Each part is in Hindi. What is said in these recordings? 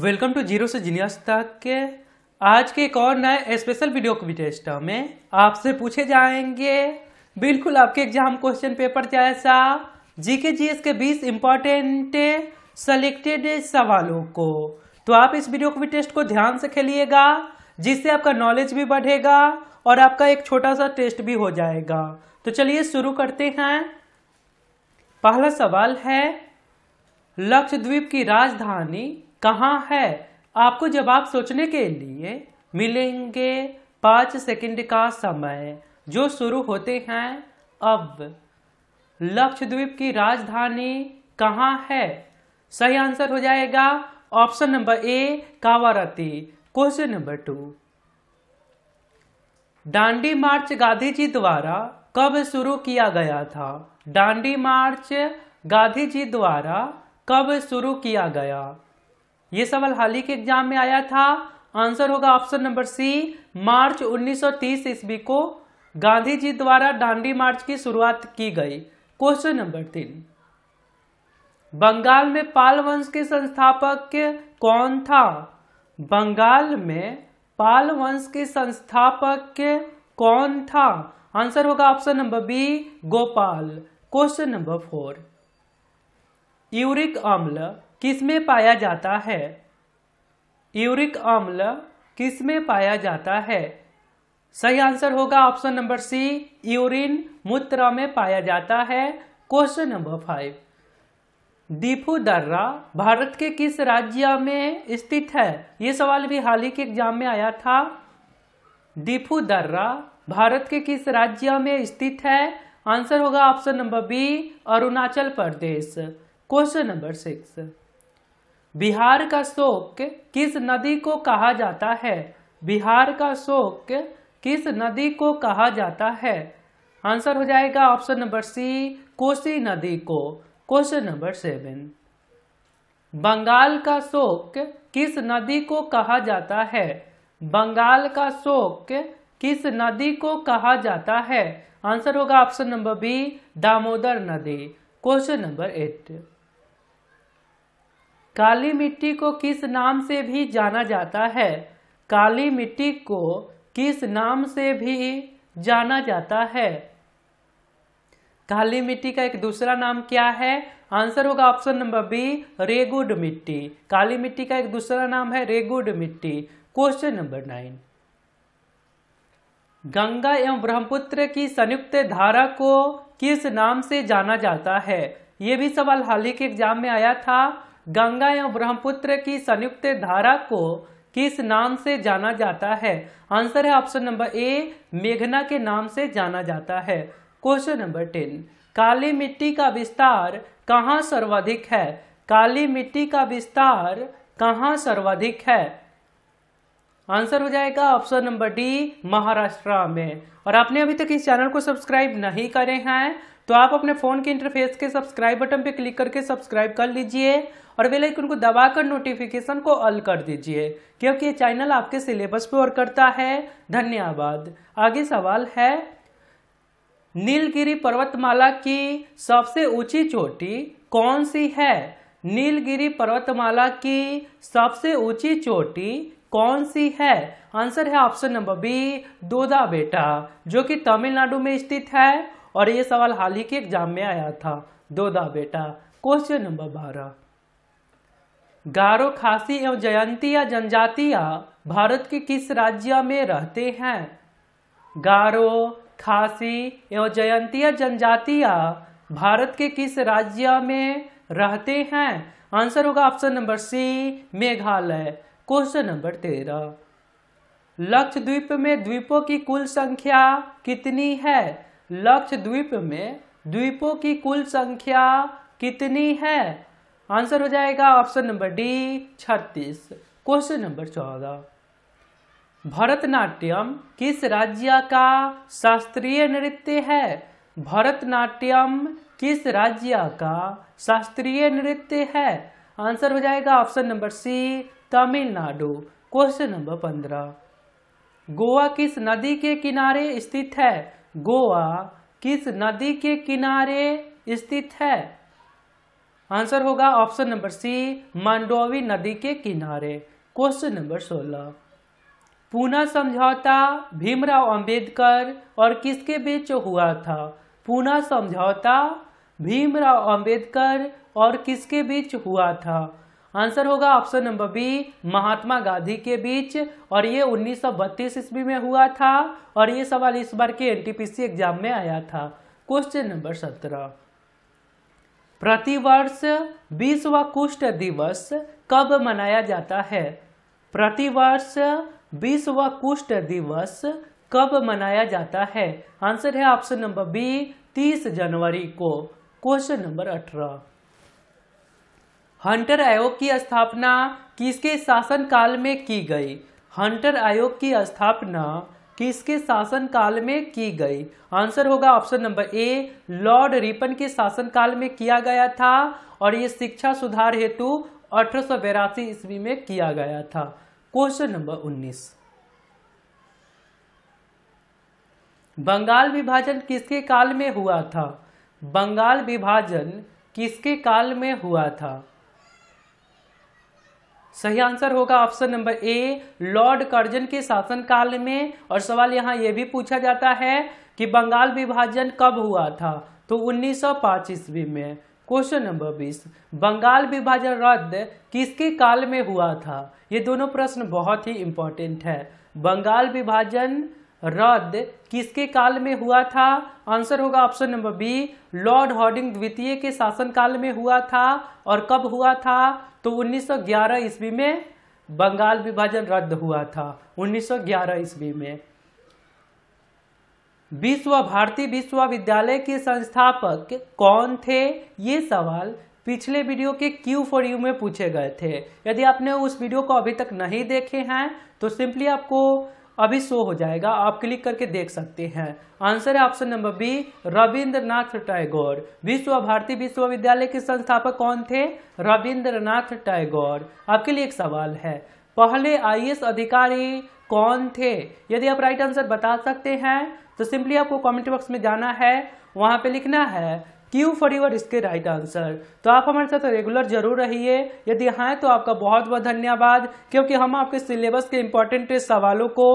वेलकम टू जीरो से जीनियस तक के आज के एक और नए स्पेशल वीडियो की टेस्ट में आपसे पूछे जाएंगे बिल्कुल आपके एग्जाम क्वेश्चन पेपर जैसा जीके जीएस के 20 इंपॉर्टेंट सेलेक्टेड सवालों को तो आप इस वीडियो भी टेस्ट को ध्यान से खेलिएगा जिससे आपका नॉलेज भी बढ़ेगा और आपका एक छोटा सा टेस्ट भी हो जाएगा तो चलिए शुरू करते हैं पहला सवाल है लक्षद्वीप की राजधानी कहाँ है आपको जवाब सोचने के लिए मिलेंगे पाँच सेकंड का समय जो शुरू होते हैं अब लक्षद्वीप की राजधानी कहाँ है सही आंसर हो जाएगा option number A Kavaratti question number two Dandi march Gandhi ji द्वारा कब शुरू किया गया था डांडी मार्च गांधी जी द्वारा कब शुरू किया गया ये सवाल हाल ही के एग्जाम में आया था आंसर होगा ऑप्शन नंबर सी मार्च 1930 ईस्वी को गांधी जी द्वारा डांडी मार्च की शुरुआत की गई क्वेश्चन नंबर तीन बंगाल में पाल वंश के संस्थापक कौन था बंगाल में पाल वंश के संस्थापक कौन था आंसर होगा option number B Gopal question number four uric अम्ल किस में पाया जाता है यूरिक अम्ल किस में पाया जाता है सही आंसर होगा ऑप्शन नंबर सी यूरिन मूत्र में पाया जाता है क्वेश्चन नंबर फाइव दीपू दर्रा भारत के किस राज्य में स्थित है ये सवाल भी हाल ही के एग्जाम में आया था दीपू दर्रा भारत के किस राज्य में स्थित है आंसर होगा option number B Arunachal Pradesh question number six Bihar का शोक किस नदी को कहा जाता है बिहार का शोक किस नदी को कहा जाता है आंसर हो जाएगा ऑप्शन नंबर सी कोसी नदी को क्वेश्चन नंबर सेवन बंगाल का शोक किस नदी को कहा जाता है बंगाल का शोक किस नदी को कहा जाता है आंसर होगा ऑप्शन नंबर बी दामोदर नदी क्वेश्चन नंबर एट काली मिट्टी को किस नाम से भी जाना जाता है काली मिट्टी को किस नाम से भी जाना जाता है काली मिट्टी का एक दूसरा नाम क्या है आंसर होगा ऑप्शन नंबर बी रेगुड मिट्टी काली मिट्टी का एक दूसरा नाम है रेगुड मिट्टी क्वेश्चन नंबर नाइन गंगा एवं ब्रह्मपुत्र की संयुक्त धारा को किस नाम से जाना जाता है यह भी सवाल हाल ही के एग्जाम में आया था गंगा या ब्रह्मपुत्र की संयुक्त धारा को किस नाम से जाना जाता है आंसर है ऑप्शन नंबर ए मेघना के नाम से जाना जाता है क्वेश्चन नंबर टेन काली मिट्टी का विस्तार कहाँ सर्वाधिक है काली मिट्टी का विस्तार कहाँ सर्वाधिक है आंसर हो जाएगा ऑप्शन नंबर डी महाराष्ट्र में और आपने अभी तक इस चैनल को सब्सक्राइब नहीं करे हैं तो आप अपने फ़ोन के इंटरफेस के सब्सक्राइब बटन पे क्लिक करके सब्सक्राइब कर लीजिए और बेल आइकन को दबाकर नोटिफिकेशन को ऑल कर दीजिए क्योंकि ये चैनल आपके सिलेबस पे और करता है धन्यवाद आगे सवाल है नीलगिरी पर्वतमाला की सबसे ऊंची चोटी कौन सी है नीलगिरी पर्वतमाला की सबसे ऊंची चोटी कौन सी है आंसर है ऑप्शन नंबर बी दोदा बेटा जो कि तमिलनाडु में स्थित है और ये सवाल हाल ही के एग्जाम में आया था दो दा बेटा क्वेश्चन नंबर बारह गारो खासी एवं जयंती या जनजातिया भारत के किस राज्य में रहते हैं गारो खासी एवं जयंतिया जनजातिया भारत के किस राज्य में रहते हैं आंसर होगा option number C Meghalaya question number तेरह लक्षद्वीप में द्वीपों की कुल संख्या कितनी है लक्षद्वीप में द्वीपों की कुल संख्या कितनी है आंसर हो जाएगा ऑप्शन नंबर डी छत्तीस क्वेश्चन नंबर चौदह भरतनाट्यम किस राज्य का शास्त्रीय नृत्य है भरतनाट्यम किस राज्य का शास्त्रीय नृत्य है आंसर हो जाएगा option number C Tamil Nadu question number पंद्रह गोवा किस नदी के किनारे स्थित है गोवा किस नदी के किनारे स्थित है आंसर होगा ऑप्शन नंबर सी मांडोवी नदी के किनारे क्वेश्चन नंबर सोलह पूना समझौता भीमराव अंबेडकर और किसके बीच हुआ था पूना समझौता भीमराव अंबेडकर और किसके बीच हुआ था आंसर होगा option number B Mahatma Gandhi के बीच और ये 1932 ईस्वी में हुआ था और ये सवाल इस बार के एनटीपीसी एग्जाम में आया था क्वेश्चन नंबर सत्रह प्रतिवर्ष विश्व कुष्ठ दिवस कब मनाया जाता है प्रतिवर्ष विश्व कुष्ठ दिवस कब मनाया जाता है आंसर है ऑप्शन नंबर बी तीस जनवरी को क्वेश्चन नंबर अठारह हंटर आयोग की स्थापना किसके शासन काल में की गई हंटर आयोग की स्थापना किसके शासन काल में की गई आंसर होगा option number A Lord Ripon के शासन काल में किया गया था और ये शिक्षा सुधार हेतु अठारह ईस्वी में किया गया था क्वेश्चन नंबर 19 बंगाल विभाजन किसके काल में हुआ था बंगाल विभाजन किसके काल में हुआ था सही आंसर होगा option number A Lord Curzon के शासनकाल में और सवाल यहाँ यह भी पूछा जाता है कि बंगाल विभाजन कब हुआ था तो 1905 ईस्वी में क्वेश्चन नंबर 20 बंगाल विभाजन रद्द किसके काल में हुआ था ये दोनों प्रश्न बहुत ही इंपॉर्टेंट है बंगाल विभाजन रद्द किसके काल में हुआ था आंसर होगा option number B Lord Hardinge द्वितीय के शासनकाल में हुआ था और कब हुआ था तो 1911 ईस्वी में बंगाल विभाजन रद्द हुआ था 1911 ईस्वी में विश्व भारती विश्वविद्यालय के संस्थापक कौन थे ये सवाल पिछले वीडियो के क्यू फॉर यू में पूछे गए थे यदि आपने उस वीडियो को अभी तक नहीं देखे हैं तो सिंपली आपको अभी शो हो जाएगा आप क्लिक करके देख सकते हैं आंसर है option number B Rabindranath Tagore Visva Bharati विश्वविद्यालय के संस्थापक कौन थे रविंद्रनाथ टैगोर आपके लिए एक सवाल है पहले आईएएस अधिकारी कौन थे यदि आप राइट आंसर बता सकते हैं तो सिंपली आपको कमेंट बॉक्स में जाना है वहां पे लिखना है क्यू फॉर यूर इसके राइट आंसर तो आप हमारे साथ रेगुलर जरूर रहिए यदि हाँ तो आपका बहुत बहुत धन्यवाद क्योंकि हम आपके सिलेबस के इम्पोर्टेंट सवालों को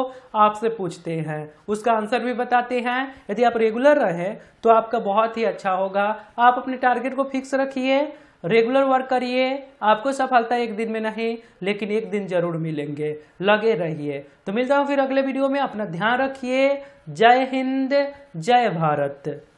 आपसे पूछते हैं उसका आंसर भी बताते हैं यदि आप रेगुलर रहे तो आपका बहुत ही अच्छा होगा आप अपने टारगेट को फिक्स रखिए रेगुलर वर्क करिए आपको सफलता एक दिन में नहीं लेकिन एक दिन जरूर मिलेंगे लगे रहिए तो मिलता हूँ फिर अगले वीडियो में अपना ध्यान रखिए जय हिंद जय भारत